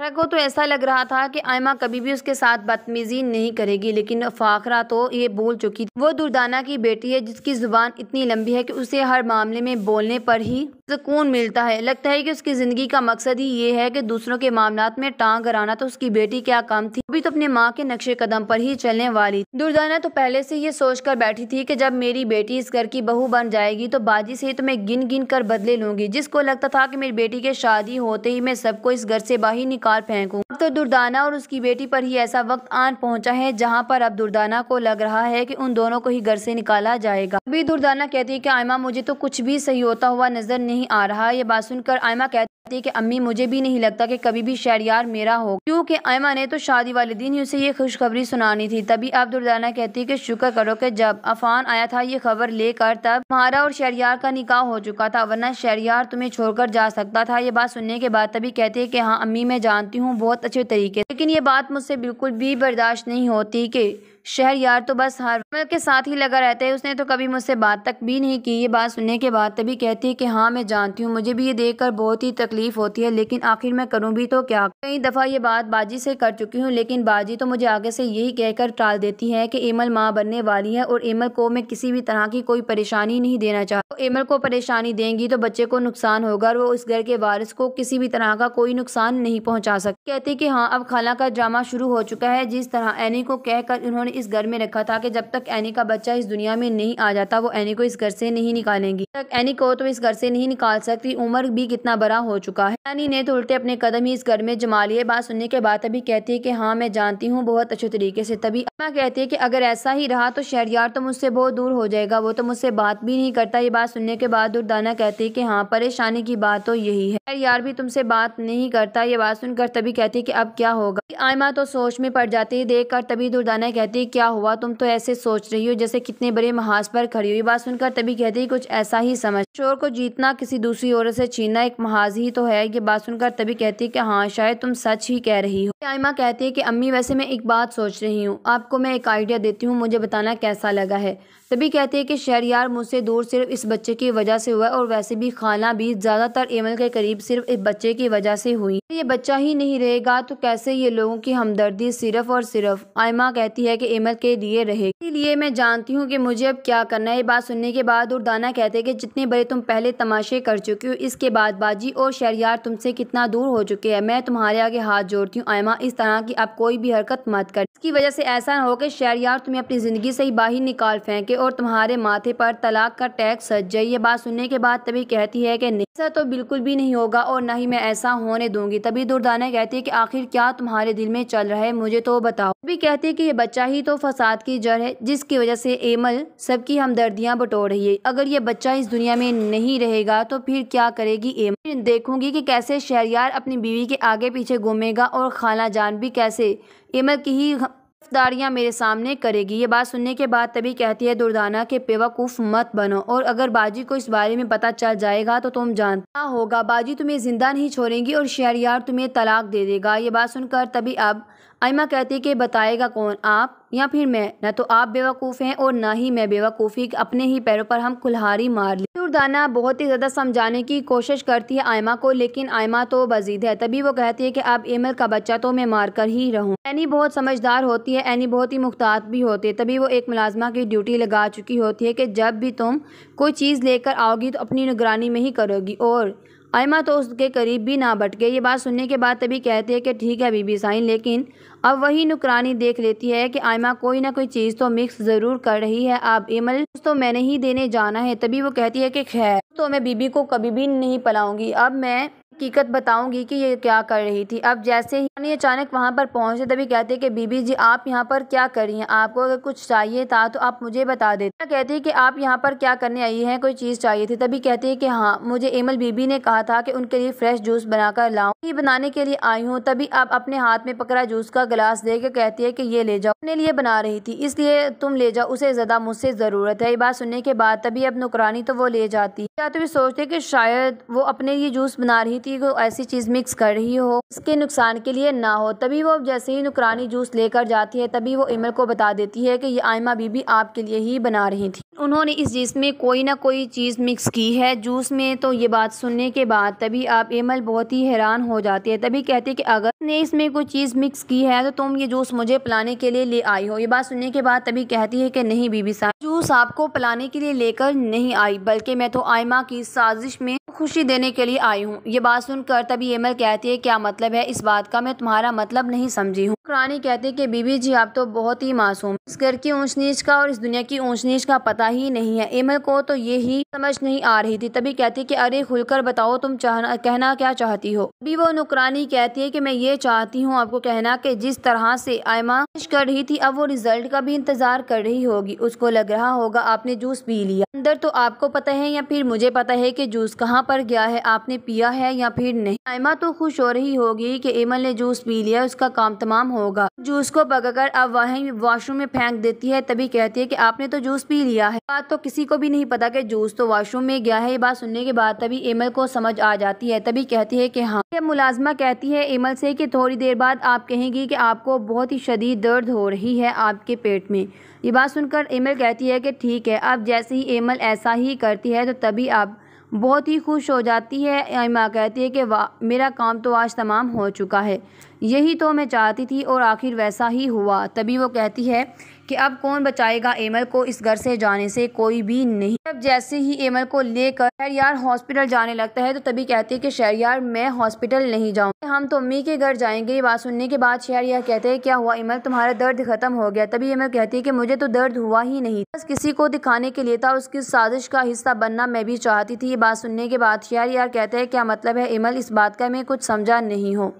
फाखरा को तो ऐसा लग रहा था कि आयमा कभी भी उसके साथ बदतमीजी नहीं करेगी लेकिन फाखरा तो ये बोल चुकी थी वो दुर्दाना की बेटी है जिसकी जुबान इतनी लंबी है कि उसे हर मामले में बोलने पर ही सुकून मिलता है लगता है कि उसकी ज़िंदगी का मकसद ही ये है कि दूसरों के मामला में टांग कराना तो उसकी बेटी क्या काम थी अभी तो अपने माँ के नक्शे कदम पर ही चलने वाली दुर्दाना तो पहले से ये सोच कर बैठी थी कि जब मेरी बेटी इस घर की बहू बन जाएगी तो बाजी से तो मैं गिन गिन कर बदले लूंगी जिसको लगता था कि मेरी बेटी के शादी होते ही मैं सबको इस घर से बाहर निकाल कार फेंकूं अब तो दुर्दाना और उसकी बेटी पर ही ऐसा वक्त आन पहुंचा है जहां पर अब दुर्दाना को लग रहा है कि उन दोनों को ही घर से निकाला जाएगा अभी दुर्दाना कहती है कि आयमा मुझे तो कुछ भी सही होता हुआ नजर नहीं आ रहा यह बात सुनकर आयमा कहती कहती है कि अम्मी मुझे भी नहीं लगता कि कभी भी शहरियार मेरा हो क्योंकि ऐमा ने तो शादी वाले दिन ही उसे ये खुशखबरी सुनानी थी तभी अब दुर्दाना कहती है कि शुक्र करो कि जब अफान आया था ये खबर लेकर तब तुम्हारा और शहरियार का निकाह हो चुका था वरना शहरियार तुम्हें छोड़कर जा सकता था ये बात सुनने के बाद तभी कहती है कि हाँ अम्मी मैं जानती हूँ बहुत अच्छे तरीके लेकिन ये बात मुझसे बिल्कुल भी बर्दाश्त नहीं होती कि शहर यार तो बस हारमल के साथ ही लगा रहता है उसने तो कभी मुझसे बात तक भी नहीं की ये बात सुनने के बाद तभी कहती है कि हाँ मैं जानती हूँ मुझे भी ये देखकर बहुत ही तकलीफ होती है लेकिन आखिर मैं करूँ भी तो क्या कई दफ़ा ये बात बाजी से कर चुकी हूँ लेकिन बाजी तो मुझे आगे से यही कहकर टाल देती है कि एमल माँ बनने वाली है और एमल को मैं किसी भी तरह की कोई परेशानी नहीं देना चाहती एमल को परेशानी देंगी तो बच्चे को नुकसान होगा और वो उस घर के वारिस को किसी भी तरह का कोई नुकसान नहीं पहुँचा सकती कहती कि हाँ अब खाला का ड्रामा शुरू हो चुका है जिस तरह एनी को कहकर उन्होंने इस घर में रखा था कि जब तक एनी का बच्चा इस दुनिया में नहीं आ जाता वो एनी को इस घर से नहीं निकालेंगी तक एनी को तो इस घर से नहीं निकाल सकती उम्र भी कितना बड़ा हो चुका है एनी ने तो उल्टे अपने कदम ही इस घर में जमा लिए बात सुनने के बाद अभी कहती है की हाँ मैं जानती हूँ बहुत अच्छे तरीके से तभी अम्मा कहती है की अगर ऐसा ही रहा तो शहरियार तो मुझसे बहुत दूर हो जाएगा वो तो मुझसे बात भी नहीं करता ये बात सुनने के बाद दुर्दाना कहती है की हाँ परेशानी की बात तो यही है शहरियार भी तुमसे बात नहीं करता ये बात सुनकर तभी कहती है की अब क्या होगा आयमा तो सोच में पड़ जाती है देख कर तभी दुर्दाना कहती क्या हुआ तुम तो ऐसे सोच रही हो जैसे कितने बड़े महाज पर खड़ी हुई बात सुनकर तभी कहती है कुछ ऐसा ही समझ शोर को जीतना किसी दूसरी औरत से छीनना एक महाज ही तो है ये बात सुनकर तभी कहती है कि हाँ शायद तुम सच ही कह रही हो आयमा कहती है कि अम्मी वैसे मैं एक बात सोच रही हूँ आपको मैं एक आइडिया देती हूँ मुझे बताना कैसा लगा है सभी कहते हैं कि यार मुझसे दूर सिर्फ इस बच्चे की वजह से हुआ और वैसे भी खाना भी ज़्यादातर एमल के करीब सिर्फ इस बच्चे की वजह से हुई ये बच्चा ही नहीं रहेगा तो कैसे ये लोगों की हमदर्दी सिर्फ और सिर्फ आयमा कहती है कि एमल के लिए रहे इसीलिए मैं जानती हूँ कि मुझे अब क्या करना है ये बात सुनने के बाद और दाना कहते हैं कि जितने बड़े तुम पहले तमाशे कर चुके हो इसके बाद बाजी और शहरियार तुमसे कितना दूर हो चुके हैं मैं तुम्हारे आगे हाथ जोड़ती हूँ आयमा इस तरह की आप कोई भी हरकत मत कर इसकी वजह से ऐसा ना हो कि शहरियार तुम्हें अपनी ज़िंदगी से ही बाहर निकाल फेंके और तुम्हारे माथे पर तलाक का टैक्स सज जाए ये बात सुनने के बाद तभी कहती है कि ऐसा तो बिल्कुल भी नहीं होगा और न ही मैं ऐसा होने दूंगी तभी दुर्दाना कहती है कि आखिर क्या तुम्हारे दिल में चल रहा है मुझे तो बताओ तभी कहती है कि ये बच्चा ही तो फसाद की जड़ है जिसकी वजह से एमल सबकी हमदर्दियाँ बटोर रही है अगर ये बच्चा इस दुनिया में नहीं रहेगा तो फिर क्या करेगी एमल देखूंगी की कैसे शहरियार अपनी बीवी के आगे पीछे घूमेगा और खाना जान भी कैसे एमल की ही गिरफ्तारियाँ मेरे सामने करेगी ये बात सुनने के बाद तभी कहती है दुर्दाना के बेवकूफ़ मत बनो और अगर बाजी को इस बारे में पता चल जाएगा तो तुम जानता होगा बाजी तुम्हें ज़िंदा नहीं छोड़ेंगी और शहरियार तुम्हें तलाक दे देगा ये बात सुनकर तभी अब आयमा कहती कि बताएगा कौन आप या फिर मैं न तो आप बेवकूफ़ हैं और ना ही मैं बेवकूफ़ी अपने ही पैरों पर हम कुल्हारी मार ली दुर्दाना बहुत ही ज़्यादा समझाने की कोशिश करती है आयमा को लेकिन आयमा तो बजीद है तभी वो कहती है कि आप एमल का बच्चा तो मैं मार कर ही रहूँ एनी बहुत समझदार होती है एनी बहुत ही मुख्तार भी होती है तभी वो एक मुलाजमा की ड्यूटी लगा चुकी होती है कि जब भी तुम कोई चीज़ लेकर आओगी तो अपनी निगरानी में ही करोगी और आयमा तो उसके करीब भी ना भटके ये बात सुनने के बाद तभी कहते हैं कि ठीक है बीबी साइन लेकिन अब वही नुकरानी देख लेती है कि आयमा कोई ना कोई चीज़ तो मिक्स ज़रूर कर रही है आप एमल तो मैंने ही देने जाना है तभी वो कहती है कि खैर तो मैं बीबी को कभी भी नहीं पलाऊंगी अब मैं हकीकत बताऊंगी कि ये क्या कर रही थी अब जैसे ही अचानक वहाँ पर पहुँचे तभी कहते कि बीबी जी आप यहाँ पर क्या कर रही हैं आपको अगर कुछ चाहिए था तो आप मुझे बता देते तो कहती है कि आप यहाँ पर क्या करने आई हैं कोई चीज़ चाहिए थी तभी कहती है कि हाँ मुझे एमल बीबी ने कहा था कि उनके लिए फ्रेश जूस बनाकर लाऊँ ये बनाने के लिए आई हूँ तभी आप अपने हाथ में पकड़ा जूस का गिलास दे के कहती है कि ये ले जाओ अपने लिए बना रही थी इसलिए तुम ले जाओ उसे ज़्यादा मुझसे ज़रूरत है ये बात सुनने के बाद तभी अब नुकरानी तो वो ले जाती है तो भी सोचते कि शायद वो अपने लिए जूस बना रही की कोई ऐसी चीज़ मिक्स कर रही हो इसके नुकसान के लिए ना हो तभी वो जैसे ही नुकरानी जूस लेकर जाती है तभी वो इमर को बता देती है कि ये आयमा बीबी आपके लिए ही बना रही थी उन्होंने इस जूस में कोई ना कोई चीज़ मिक्स की है जूस में तो ये बात सुनने के बाद तभी आप एमल बहुत ही हैरान हो जाती है तभी कहती है कि अगर ने इसमें कोई चीज़ मिक्स की है तो तुम ये जूस मुझे पिलाने के लिए ले आई हो ये बात सुनने के बाद तभी कहती है कि नहीं बीबी साहब जूस आपको पिलाने के लिए लेकर नहीं आई बल्कि मैं तो आयमा की साजिश में खुशी देने के लिए आई हूँ ये बात सुनकर तभी एमल कहती है क्या मतलब है इस बात का मैं तुम्हारा मतलब नहीं समझी हूँ रानी कहती है कि बीबी जी आप तो बहुत ही मासूम इस घर की ऊंच नीच का और इस दुनिया की ऊंच नीच का पता ही नहीं है एमल को तो ये ही समझ नहीं आ रही थी तभी कहती है कि अरे खुलकर बताओ तुम चाहना कहना क्या चाहती हो अभी वो नुकरानी कहती है कि मैं ये चाहती हूँ आपको कहना कि जिस तरह से आयमा कर रही थी अब वो रिजल्ट का भी इंतजार कर रही होगी उसको लग रहा होगा आपने जूस पी लिया अंदर तो आपको पता है या फिर मुझे पता है कि जूस कहाँ पर गया है आपने पिया है या फिर नहीं आयमा तो खुश हो रही होगी कि एमल ने जूस पी लिया उसका काम तमाम होगा जूस को पकड़कर अब वहीं वॉशरूम में फेंक देती है तभी कहती है कि आपने तो जूस पी लिया है बात तो किसी को भी नहीं पता कि जूस तो वॉशरूम में गया है ये बात सुनने के बाद तभी एमल को समझ आ जाती है तभी कहती है की हाँ ये मुलाजमा कहती है एमल से की थोड़ी देर बाद आप कहेंगी की आपको बहुत ही शदीद दर्द हो रही है आपके पेट में ये बात सुनकर एमल कहती है की ठीक है अब जैसे ही एमल ऐसा ही करती है तो तभी आप बहुत ही खुश हो जाती है आयमा कहती है कि वाह मेरा काम तो आज तमाम हो चुका है यही तो मैं चाहती थी और आखिर वैसा ही हुआ तभी वो कहती है कि अब कौन बचाएगा एमल को इस घर से जाने से कोई भी नहीं अब जैसे ही एमल को लेकर शहरियार हॉस्पिटल जाने लगता है तो तभी कहती है कि शहरियार मैं हॉस्पिटल नहीं जाऊँ हम तो अम्मी के घर जाएंगे ये बात सुनने के बाद शहरियार कहते हैं क्या हुआ एमल तुम्हारा दर्द खत्म हो गया तभी एमल कहती है की मुझे तो दर्द हुआ ही नहीं बस किसी को दिखाने के लिए था उसकी साजिश का हिस्सा बनना मैं भी चाहती थी ये बात सुनने के बाद यार कहते हैं क्या मतलब है एमल इस बात का मैं कुछ समझा नहीं हूँ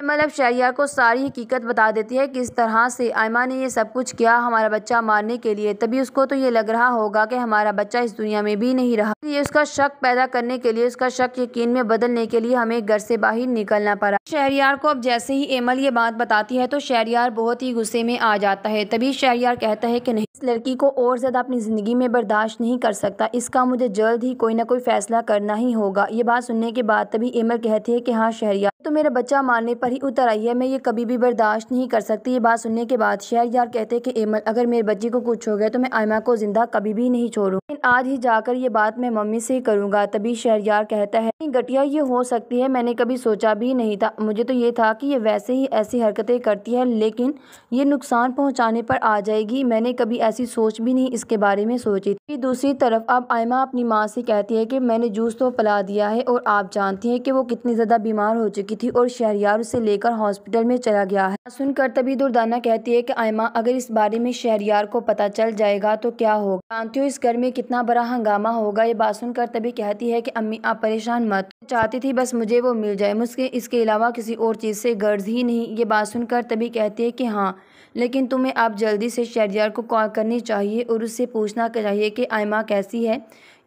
अमल अब शहरियार को सारी हकीकत बता देती है किस तरह से आयमा ने ये सब कुछ किया हमारा बच्चा मारने के लिए तभी उसको तो ये लग रहा होगा कि हमारा बच्चा इस दुनिया में भी नहीं रहा ये उसका शक पैदा करने के लिए उसका शक यकीन में बदलने के लिए हमें घर से बाहर निकलना पड़ा शहरियार को अब जैसे ही एमल ये बात बताती है तो शहरियार बहुत ही गुस्से में आ जाता है तभी शहरियार कहता है की नहीं इस लड़की को और ज़्यादा अपनी ज़िंदगी में बर्दाश्त नहीं कर सकता इसका मुझे जल्द ही कोई ना कोई फैसला करना ही होगा ये बात सुनने के बाद तभी एमल कहती है की हाँ शहरियार तो मेरा बच्चा मारने पर ही उतर आई है मैं ये कभी भी बर्दाश्त नहीं कर सकती ये बात सुनने के बाद शहर यार कहते कि एमल अगर मेरे बच्ची को कुछ हो गया तो मैं आयमा को जिंदा कभी भी नहीं छोड़ू लेकिन आज ही जाकर ये बात मैं मम्मी से ही करूँगा तभी शहर यार कहता है गटिया ये हो सकती है मैंने कभी सोचा भी नहीं था मुझे तो ये था कि ये वैसे ही ऐसी हरकतें करती है लेकिन ये नुकसान पहुँचाने पर आ जाएगी मैंने कभी ऐसी सोच भी नहीं इसके बारे में सोची थी दूसरी तरफ अब आयमा अपनी माँ से कहती है कि मैंने जूस तो पिला दिया है और आप जानती हैं कि वो कितनी ज़्यादा बीमार हो चुकी थी और शहरियार उसे से लेकर हॉस्पिटल में चला गया है सुनकर तभी दुर्दाना कहती है कि आयमा अगर इस बारे में शहरियार को पता चल जाएगा तो क्या होगा जानती हो इस घर में कितना बड़ा हंगामा होगा ये बात सुनकर तभी कहती है कि अम्मी आप परेशान मत चाहती थी बस मुझे वो मिल जाए मुझके इसके अलावा किसी और चीज़ से गर्ज ही नहीं ये बात सुनकर तभी कहती है कि हाँ लेकिन तुम्हें आप जल्दी से शहरियार को कॉल करनी चाहिए और उससे पूछना चाहिए कि आयमा कैसी है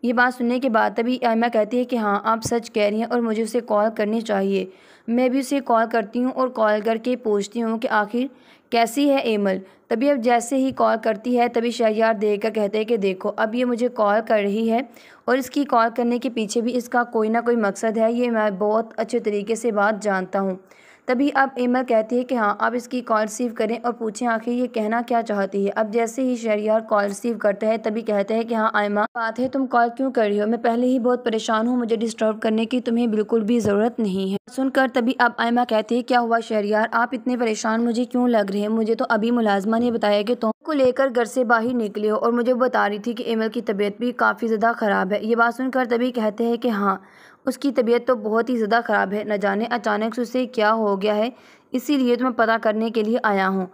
ये बात सुनने के बाद तभी आयमा कहती है कि हाँ आप सच कह रही हैं और मुझे उसे कॉल करनी चाहिए मैं भी उसे कॉल करती हूँ और कॉल करके पूछती हूँ कि आखिर कैसी है एमल तभी अब जैसे ही कॉल करती है तभी शहरियार देख कर कहते हैं कि देखो अब ये मुझे कॉल कर रही है और इसकी कॉल करने के पीछे भी इसका कोई ना कोई मकसद है ये मैं बहुत अच्छे तरीके से बात जानता हूँ तभी अब एमर कहती है कि हाँ आप इसकी कॉल रिसीव करें और पूछें आखिर ये कहना क्या चाहती है अब जैसे ही शहरियार कॉल रिसीव करता है तभी कहते हैं कि हाँ आयमा बात है तुम कॉल क्यों कर रही हो मैं पहले ही बहुत परेशान हूँ मुझे डिस्टर्ब करने की तुम्हें बिल्कुल भी ज़रूरत नहीं है सुनकर तभी अब आयमा कहती है क्या हुआ शहरियार आप इतने परेशान मुझे क्यों लग रहे हैं मुझे तो अभी मुलाजमा ने बताया कि तुम को लेकर घर से बाहर निकले हो और मुझे बता रही थी कि एमल की तबीयत भी काफ़ी ज़्यादा ख़राब है ये बात सुनकर तभी कहते हैं कि हाँ उसकी तबीयत तो बहुत ही ज़्यादा ख़राब है न जाने अचानक से उसे क्या हो गया है इसीलिए तो मैं पता करने के लिए आया हूँ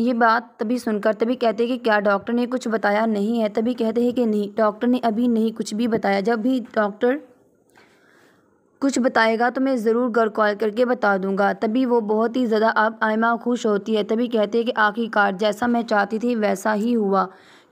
ये बात तभी सुनकर तभी कहते हैं कि क्या डॉक्टर ने कुछ बताया नहीं है तभी कहते हैं कि नहीं डॉक्टर ने अभी नहीं कुछ भी बताया जब भी डॉक्टर कुछ बताएगा तो मैं ज़रूर घर कॉल करके बता दूंगा तभी वो बहुत ही ज़्यादा अब आयमा खुश होती है तभी कहते हैं कि आखिरकार जैसा मैं चाहती थी वैसा ही हुआ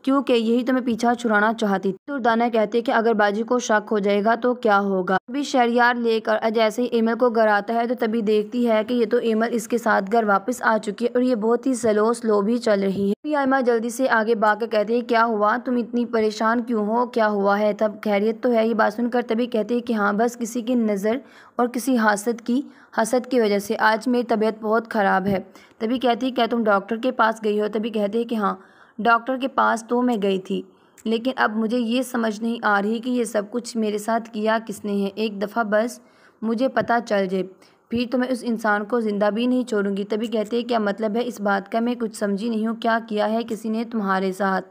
क्योंकि यही तो मैं पीछा छुड़ाना चाहती थी दुर्दाना तो कहते कि अगर बाजी को शक हो जाएगा तो क्या होगा तभी शहरियार लेकर जैसे ही एमल को घर आता है तो तभी देखती है कि ये तो एमल इसके साथ घर वापस आ चुकी है और ये बहुत ही स्लो स्लो भी चल रही है आयमा जल्दी से आगे बाकर कहते है क्या हुआ तुम इतनी परेशान क्यों हो क्या हुआ है तब खैरियत तो है ये बात सुनकर तभी कहते है कि हाँ बस किसी की नज़र और किसी हासद की हसद की वजह से आज मेरी तबीयत बहुत ख़राब है तभी कहती है क्या तुम डॉक्टर के पास गई हो तभी कहते हैं कि हाँ डॉक्टर के पास तो मैं गई थी लेकिन अब मुझे ये समझ नहीं आ रही कि ये सब कुछ मेरे साथ किया किसने है एक दफ़ा बस मुझे पता चल जाए फिर तो मैं उस इंसान को ज़िंदा भी नहीं छोड़ूंगी तभी कहते हैं क्या मतलब है इस बात का मैं कुछ समझी नहीं हूँ क्या किया है किसी ने तुम्हारे साथ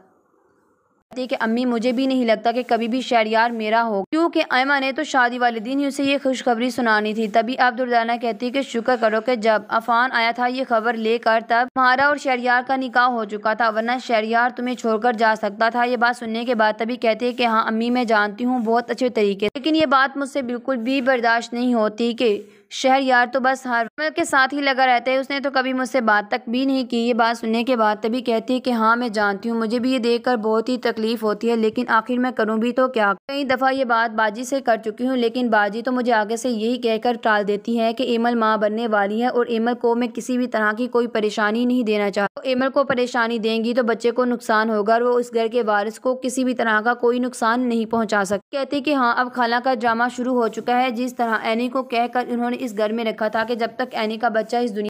है कि अम्मी मुझे भी नहीं लगता कि कभी भी शहरियार मेरा हो क्योंकि अमा ने तो शादी वाले दिन ही उसे ये खुशखबरी सुनानी थी तभी अब दुर्दाना कहती है कि शुक्र करो कि जब अफान आया था ये खबर लेकर तब हमारा और शहरियार का निकाह हो चुका था वरना शहरियार तुम्हें छोड़कर जा सकता था ये बात सुनने के बाद तभी कहती है कि हाँ अम्मी मैं जानती हूँ बहुत अच्छे तरीके लेकिन ये बात मुझसे बिल्कुल भी बर्दाश्त नहीं होती कि शहर यार तो बस हरमल के साथ ही लगा रहता है उसने तो कभी मुझसे बात तक भी नहीं की ये बात सुनने के बाद तभी कहती है कि हाँ मैं जानती हूँ मुझे भी ये देखकर बहुत ही तकलीफ होती है लेकिन आखिर मैं करूँ भी तो क्या कई दफ़ा ये बात बाजी से कर चुकी हूँ लेकिन बाजी तो मुझे आगे से यही कहकर टाल देती है कि एमल माँ बनने वाली है और एमल को मैं किसी भी तरह की कोई परेशानी नहीं देना चाहती तो एमल को परेशानी देंगी तो बच्चे को नुकसान होगा और वो उस घर के वारिस को किसी भी तरह का कोई नुकसान नहीं पहुँचा सकती कहती कि हाँ अब खाला का ड्रामा शुरू हो चुका है जिस तरह एनी को कहकर उन्होंने इस घर में रखा था कि जब तक एनी का बच्चा इस दुनिया